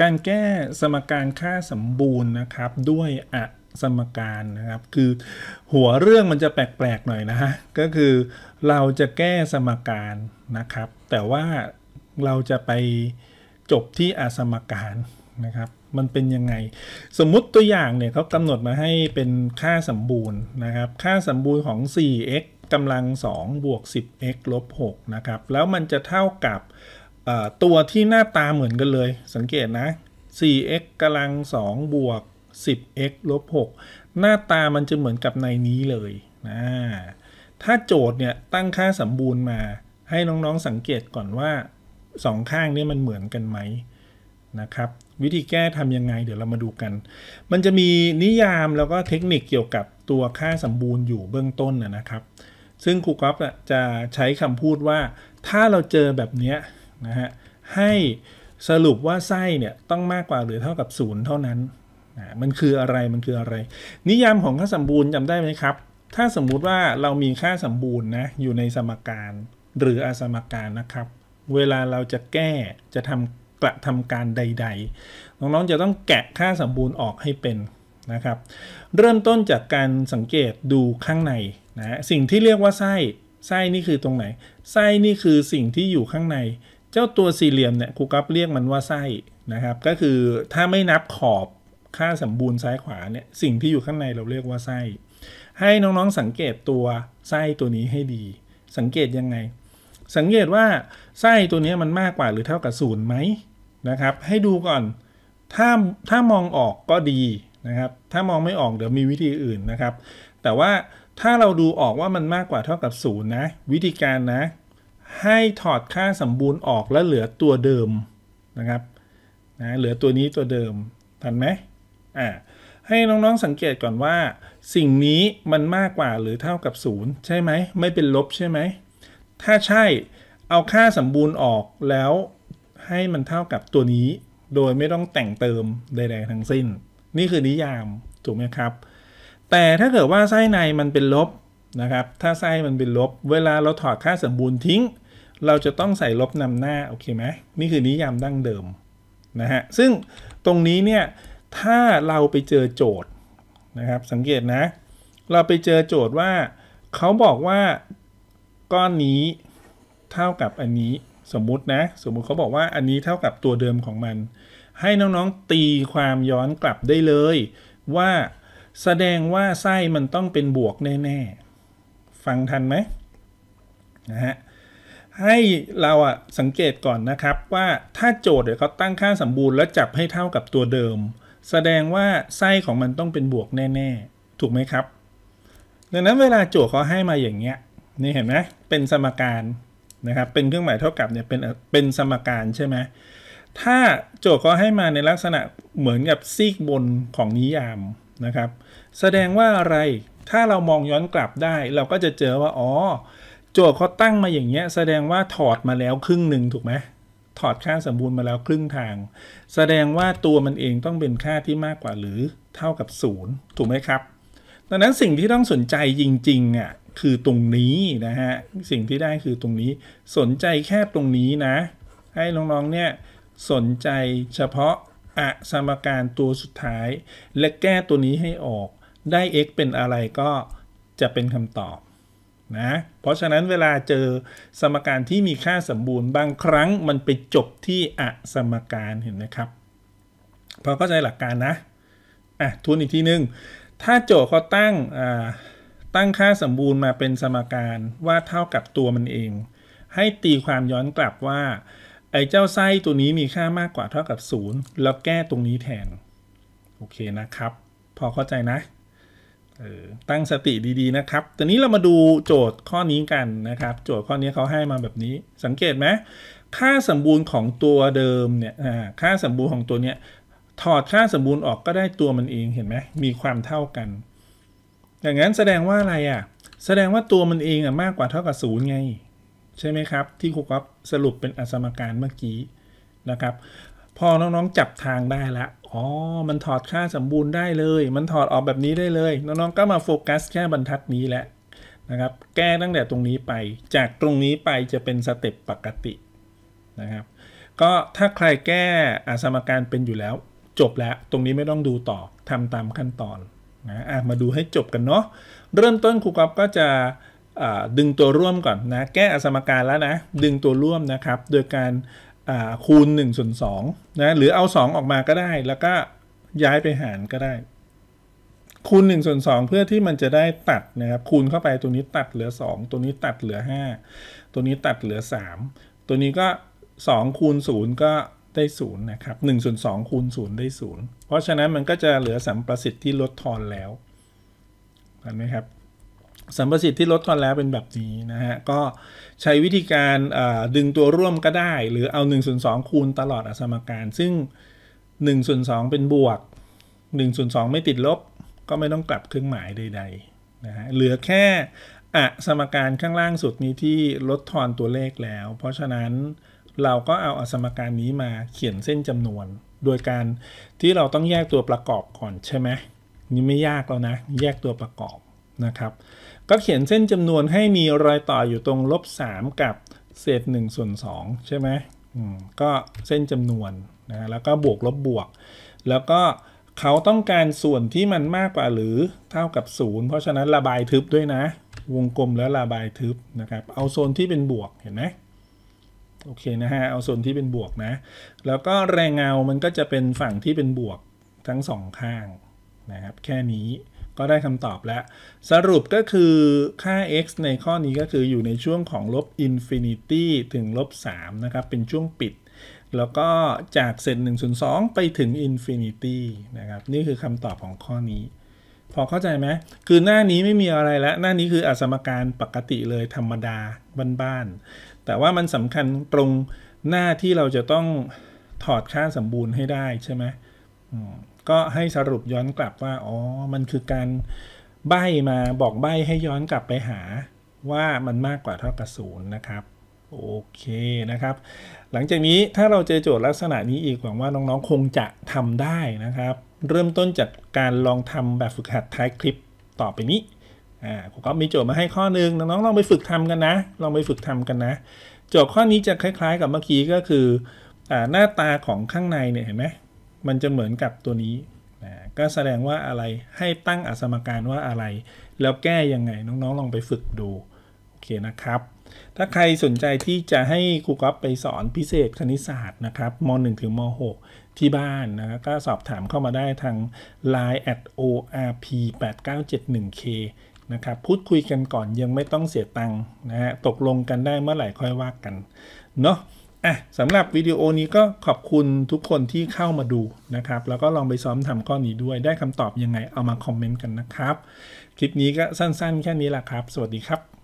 การแก้สมการค่าสมบูรณ์นะครับ ด้วยอะสมการนะครับ คือหัวเรื่องมันจะแปลกๆหน่อยนะฮะก็คือเราจะแก้สมการนะครับ แต่ว่าเราจะไปจบที่อะสมการนะครับ มันเป็นยังไง สมมุติตัวอย่างเนี่ยเขากำหนดมาให้เป็นค่าสมบูรณ์นะครับ ค่าสมบูรณ์ของ 4x กำลัง 2 บวก 10x ลบ6นะครับแล้วมันจะเท่ากับตัวที่หน้าตาเหมือนกันเลย สังเกตนะ 4x กำลัง2บวก 10x ลบ6หน้าตามันจะเหมือนกับในนี้เลยนะถ้าโจทย์เนี่ย ตั้งค่าสมบูรณ์มาให้น้องๆสังเกตก่อนว่า 2ข้างนี้มันเหมือนกันไหมนะครับ วิธีแก้ทำยังไงเดี๋ยวเรามาดูกัน มันจะมีนิยามแล้วก็เทคนิคเกี่ยวกับตัวค่าสมบูรณ์อยู่เบื้องต้นนะครับ ซึ่งครูก๊อฟจะใช้คำพูดว่าถ้าเราเจอแบบนี้นะฮะให้สรุปว่าไส้เนี่ยต้องมากกว่าหรือเท่ากับ0เท่านั้นนะมันคืออะไร มันคืออะไร นิยามของค่าสมบูรณ์จำได้ไหมครับ ถ้าสมมุติว่าเรามีค่าสมบูรณ์นะอยู่ในสมการหรืออสมการนะครับ เวลาเราจะแก้จะทำกระทำการใดๆ น้องๆจะต้องแกะค่าสมบูรณ์ออกให้เป็นนะครับ เริ่มต้นจากการสังเกตดูข้างในนะสิ่งที่เรียกว่าไส้ไส้นี่คือตรงไหนไส้นี่คือสิ่งที่อยู่ข้างในเจ้าตัวสี่เหลี่ยมเนี่ยครูกับเรียกมันว่าไส้นะครับ ก็คือถ้าไม่นับขอบค่าสมบูรณ์ซ้ายขวาเนี่ยสิ่งที่อยู่ข้างในเราเรียกว่าไส้ให้น้องๆสังเกตตัวไส้ตัวนี้ให้ดี สังเกตยังไงสังเกตว่าไส้ตัวนี้มันมากกว่าหรือเท่ากับศูนย์ไหมนะครับ ให้ดูก่อนถ้าถ้ามองออกก็ดีนะครับ ถ้ามองไม่ออกเดี๋ยวมีวิธีอื่นนะครับ แต่ว่าถ้าเราดูออกว่ามันมากกว่าเท่ากับศูนย์นะวิธีการนะให้ถอดค่าสมบูรณ์ออกแล้วเหลือตัวเดิมนะครับนะเหลือตัวนี้ตัวเดิมทันไหมอ่าให้น้องๆสังเกตก่อนว่า สิ่งนี้มันมากกว่าหรือเท่ากับ0ใช่ไหมไม่เป็นลบใช่ไหมถ้าใช่เอาค่าสมบูรณ์ออกแล้วให้มันเท่ากับตัวนี้ โดยไม่ต้องแต่งเติมใด ๆทั้งสิ้น นี่คือนิยามถูกไหมครับแต่ถ้าเกิดว่าไส้ในมันเป็นลบนะครับถ้าไส้มันเป็นลบ เวลาเราถอดค่าสมบูรณ์ทิ้งเราจะต้องใส่ลบนำหน้าโอเคไหมนี่คือนิยามดั้งเดิมนะฮะซึ่งตรงนี้เนี่ยถ้าเราไปเจอโจทย์นะครับสังเกตนะ เราไปเจอโจทย์ว่าเขาบอกว่าก้อนนี้เท่ากับอันนี้สมมุตินะ สมมุติเขาบอกว่าอันนี้เท่ากับตัวเดิมของมัน ให้น้องๆตีความย้อนกลับได้เลยว่าแสดงว่าไส้มันต้องเป็นบวกแน่ๆฟังทันไหมนะฮะให้เราอะสังเกตก่อนนะครับว่าถ้าโจทย์เดี๋ยวเขาตั้งค่าสมบูรณ์แล้วจับให้เท่ากับตัวเดิม แสดงว่าไส้ของมันต้องเป็นบวกแน่ๆ ถูกไหมครับ ดังนั้นเวลาโจทย์เขาให้มาอย่างเงี้ย นี่ เห็นไหมเป็นสมการ นะครับ เป็นเครื่องหมายเท่ากับเนี่ยเป็นเป็นสมการใช่ไหมถ้าโจทย์เขาให้มาในลักษณะเหมือนกับซีกบนของนิยามนะครับ แสดงว่าอะไรถ้าเรามองย้อนกลับได้ เราก็จะเจอว่าอ๋อโจทย์เขาตั้งมาอย่างเงี้ยแสดงว่าถอดมาแล้วครึ่งหนึ่งถูกไหมถอดค่าสมบูรณ์มาแล้วครึ่งทาง แสดงว่าตัวมันเองต้องเป็นค่าที่มากกว่าหรือเท่ากับ 0ถูกไหมครับ ดังนั้นสิ่งที่ต้องสนใจจริงๆอ่ะคือตรงนี้นะฮะสิ่งที่ได้คือตรงนี้สนใจแค่ตรงนี้นะให้น้องๆเนี่ยสนใจเฉพาะอะสมการตัวสุดท้าย และแก้ตัวนี้ให้ออก ได้ x เป็นอะไรก็จะเป็นคำตอบนะเพราะฉะนั้นเวลาเจอสมการที่มีค่าสมบูรณ์บางครั้งมันไปจบที่อสมการเห็นไหมครับพอเข้าใจหลักการนะอ่ะทวนอีกทีนึงถ้าโจทย์เขาตั้ง อ่าตั้งค่าสมบูรณ์มาเป็นสมการว่าเท่ากับตัวมันเอง ให้ตีความย้อนกลับว่า ไอ้เจ้าไส้ตัวนี้มีค่ามากกว่าเท่ากับ0แล้วแก้ตรงนี้แทนโอเคนะครับ พอเข้าใจนะออตั้งสติดีๆนะครับ ตอนนี้เรามาดูโจทย์ข้อนี้กันนะครับ โจทย์ข้อนี้เขาให้มาแบบนี้ สังเกตไหมค่าสมบูรณ์ของตัวเดิมเนี่ยค่าสมบูรณ์ของตัวเนี้ยถอดค่าสมบูรณ์ออกก็ได้ตัวมันเองเห็นไหม มีความเท่ากัน อย่างนั้นแสดงว่าอะไรอะ่ะ แสดงว่าตัวมันเองอ่ะมากกว่าเท่ากับศูนย์ไง ใช่ไหมครับ ที่ครูก๊อฟสรุปเป็นอสมการเมื่อกี้นะครับ พอน้องๆจับทางได้ละอ๋อ มันถอดค่าสมบูรณ์ได้เลย มันถอดออกแบบนี้ได้เลย น้องๆ ก็มาโฟกัส แค่บรรทัดนี้แหละนะครับ แก้ตั้งแต่ตรงนี้ไป จากตรงนี้ไปจะเป็นสเต็ปปกตินะครับ ก็ถ้าใครแก้อาสมการเป็นอยู่แล้ว จบแล้ว ตรงนี้ไม่ต้องดูต่อทำตามขั้นตอนนะะมาดูให้จบกันเนาะ เริ่มต้นครูกอบก็จะดึงตัวร่วมก่อนนะ แก้อสมการแล้วนะ ดึงตัวร่วมนะครับ โดยการคูณ1ส่วน2นะหรือเอา 2 ออกมาก็ได้ แล้วก็ย้ายไปหารก็ได้ คูณ1ส่วน2เพื่อที่มันจะได้ตัดนะครับคูณเข้าไปตัวนี้ตัดเหลือ 2 ตัวนี้ตัดเหลือ 5 ตัวนี้ตัดเหลือ 3 ตัวนี้ก็2คูณ0ก็ได้0นะครับ1ส่วน2คูณ0ได้0เพราะฉะนั้นมันก็จะเหลือสัมประสิทธิ์ที่ลดทอนแล้วเห็นไหมครับสัมประสิทธิ์ที่ลดทอนแล้วเป็นแบบนี้นะฮะ ก็ใช้วิธีการดึงตัวร่วมก็ได้ หรือเอา1ส่วน2คูณตลอดอสมการ ซึ่ง1ส่วน2เป็นบวก1ส่วน2ไม่ติดลบ ก็ไม่ต้องกลับเครื่องหมายใดๆนะฮะเหลือแค่อสมการข้างล่างสุดนี้ที่ลดทอนตัวเลขแล้ว เพราะฉะนั้นเราก็เอาอสมการนี้มาเขียนเส้นจำนวน โดยการที่เราต้องแยกตัวประกอบก่อนใช่ไหมนี่ไม่ยากแล้วนะแยกตัวประกอบนะครับ ก็เขียนเส้นจำนวนให้มีรอยต่ออยู่ตรงลบ3กับ เศษ1ส่วน2ใช่ไหมก็เส้นจำนวนนะแล้วก็บวกลบบวก แล้วก็เขาต้องการส่วนที่มันมากกว่าหรือเท่ากับ 0 เพราะฉะนั้นระบายทึบด้วยนะวงกลมแล้วระบายทึบนะครับเอาโซนที่เป็นบวกเห็นไหมโอเคนะฮะเอาโซนที่เป็นบวกนะ แล้วก็แรงเงามันก็จะเป็นฝั่งที่เป็นบวกทั้งสองข้างนะครับแค่นี้ก็ได้คำตอบแล้ว สรุปก็คือค่า x ในข้อนี้ก็คืออยู่ในช่วงของลบอินฟินิตี้ ถึงลบ 3 นะครับ เป็นช่วงปิด แล้วก็จากเศษ1ส่วน2ไปถึงอินฟินิตี้ นะครับ นี่คือคำตอบของข้อนี้ พอเข้าใจไหม คือหน้านี้ไม่มีอะไรแล้ว หน้านี้คืออสมการปกติเลยธรรมดาบ้านๆแต่ว่ามันสำคัญตรงหน้าที่เราจะต้องถอดค่าสมบูรณ์ให้ได้ใช่ไหมมก็ให้สรุปย้อนกลับว่าอ๋อ มันคือการใบ้มาบอกใบ้ให้ย้อนกลับไปหาว่ามันมากกว่าเท่ากับศูนย์นะครับโอเคนะครับ หลังจากนี้ถ้าเราเจอโจทย์ลักษณะนี้อีกหวังว่าน้องๆคงจะทำได้นะครับ เริ่มต้นจากการลองทำแบบฝึกหัดท้ายคลิปต่อไปนี้อ่าผมก็มีโจทย์มาให้ข้อนึงน้องๆลองไปฝึกทำกันนะลองไปฝึกทำกันนะ โจทย์ข้อนี้จะคล้ายๆ กับเมื่อกี้ก็คืออ่าหน้าตาของข้างในเนี่ยเห็นไหมมันจะเหมือนกับตัวนี้นะก็แสดงว่าอะไรให้ตั้งอสมการว่าอะไร แล้วแก้ยังไงน้องๆลองไปฝึกดู โอเคนะครับ ถ้าใครสนใจที่จะให้ครูก๊อฟไปสอนพิเศษคณิตศาสตร์นะครับม .1 ถึงม .6 ที่บ้านนะก็สอบถามเข้ามาได้ทาง line at orp 8 9 7 1 k นะครับ พูดคุยกันก่อนยังไม่ต้องเสียตังค์นะฮะ ตกลงกันได้เมื่อไหร่ค่อยว่ากัน เนาะอ่ะสำหรับวิดีโอนี้ก็ขอบคุณทุกคนที่เข้ามาดูนะครับ แล้วก็ลองไปซ้อมทำข้อนี้ด้วยได้คำตอบยังไงเอามาคอมเมนต์กันนะครับ คลิปนี้ก็สั้น ๆ แค่นี้แหละครับสวัสดีครับ